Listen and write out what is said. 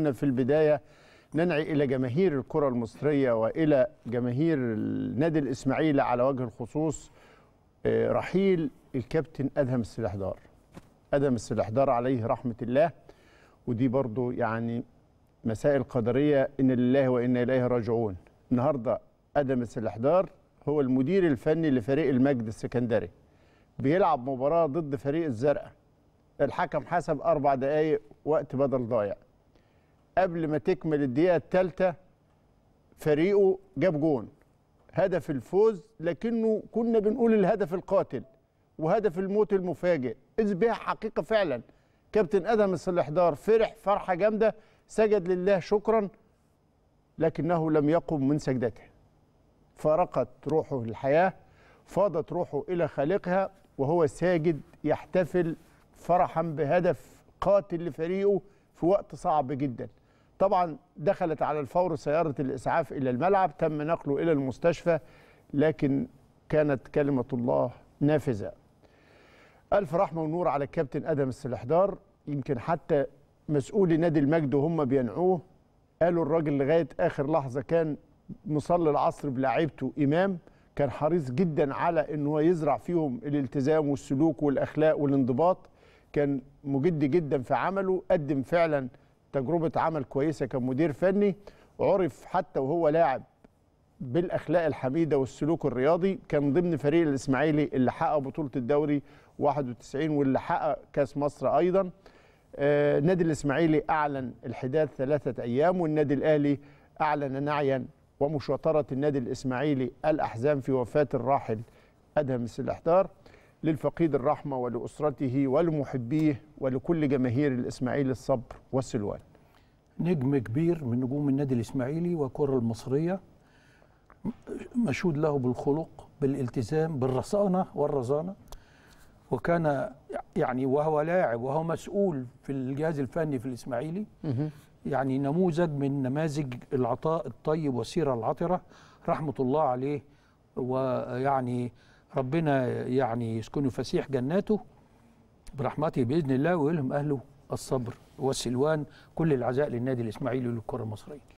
خلونا في البداية ننعي إلى جماهير الكرة المصرية وإلى جماهير النادي الإسماعيلي على وجه الخصوص آه، رحيل الكابتن أدهم السلاحدار أدهم السلاحدار عليه رحمة الله ودي برضو يعني مسائل قدرية إن لله وإنا إليه راجعون النهاردة أدهم السلاحدار هو المدير الفني لفريق المجد السكندري بيلعب مباراة ضد فريق الزرقاء الحكم حسب أربع دقايق وقت بدل ضايع قبل ما تكمل الدقيقه الثالثه فريقه جاب جون هدف الفوز لكنه كنا بنقول الهدف القاتل وهدف الموت المفاجئ اذ بها حقيقه فعلا كابتن ادهم الصلاحدار فرح فرحه جامده سجد لله شكرا لكنه لم يقم من سجدته فارقت روحه الحياه فاضت روحه الى خالقها وهو ساجد يحتفل فرحا بهدف قاتل لفريقه في وقت صعب جدا طبعا دخلت على الفور سيارة الإسعاف إلى الملعب تم نقله إلى المستشفى لكن كانت كلمة الله نافذة ألف رحمة ونور على الكابتن أدم السلحدار يمكن حتى مسؤولي نادي المجد وهم بينعوه قالوا الراجل لغاية آخر لحظة كان مصلي العصر بلاعيبته إمام كان حريص جدا على أنه يزرع فيهم الالتزام والسلوك والأخلاق والانضباط كان مجد جدا في عمله قدم فعلا تجربه عمل كويسه كمدير فني عرف حتى وهو لاعب بالاخلاق الحميده والسلوك الرياضي كان ضمن فريق الاسماعيلي اللي حقق بطوله الدوري 91 واللي حقق كاس مصر ايضا آه نادي الاسماعيلي اعلن الحداد ثلاثه ايام والنادي الاهلي اعلن نعيا ومشاطره النادي الاسماعيلي الاحزان في وفاه الراحل ادهم السلحدار للفقيد الرحمة ولأسرته ولمحبيه ولكل جماهير الإسماعيلي الصبر والسلوان نجم كبير من نجوم النادي الإسماعيلي والكرة المصرية مشهود له بالخلق بالالتزام بالرصانة والرزانة وكان يعني وهو لاعب وهو مسؤول في الجهاز الفني في الإسماعيلي يعني نموذج من نماذج العطاء الطيب والسيرة العطرة رحمة الله عليه ويعني ربنا يعني يسكنه فسيح جناته برحمته باذن الله ويلهم اهله الصبر والسلوان كل العزاء للنادي الاسماعيلي والكره المصريه